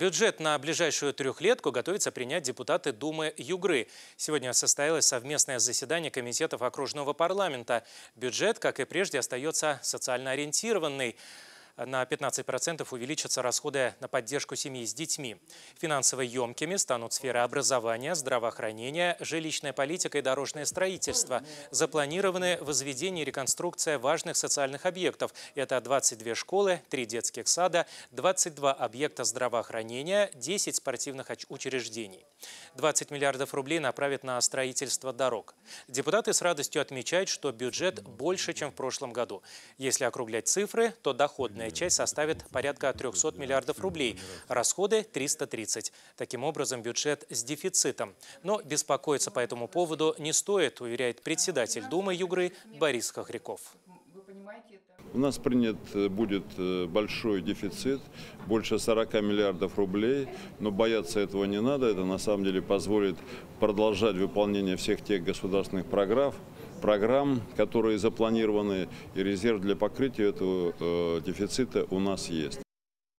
Бюджет на ближайшую трехлетку готовится принять депутаты Думы Югры. Сегодня состоялось совместное заседание комитетов окружного парламента. Бюджет, как и прежде, остается социально ориентированный на 15% увеличатся расходы на поддержку семьи с детьми. Финансово емкими станут сферы образования, здравоохранения, жилищная политика и дорожное строительство. Запланированы возведение и реконструкция важных социальных объектов. Это 22 школы, 3 детских сада, 22 объекта здравоохранения, 10 спортивных учреждений. 20 миллиардов рублей направят на строительство дорог. Депутаты с радостью отмечают, что бюджет больше, чем в прошлом году. Если округлять цифры, то доходная Доходная часть составит порядка 300 миллиардов рублей, расходы – 330. Таким образом, бюджет с дефицитом. Но беспокоиться по этому поводу не стоит, уверяет председатель Думы Югры Борис Хохряков понимаете это? У нас принят э, будет э, большой дефицит, больше 40 миллиардов рублей, но бояться этого не надо. Это на самом деле позволит продолжать выполнение всех тех государственных программ, программ, которые запланированы, и резерв для покрытия этого э, дефицита у нас есть.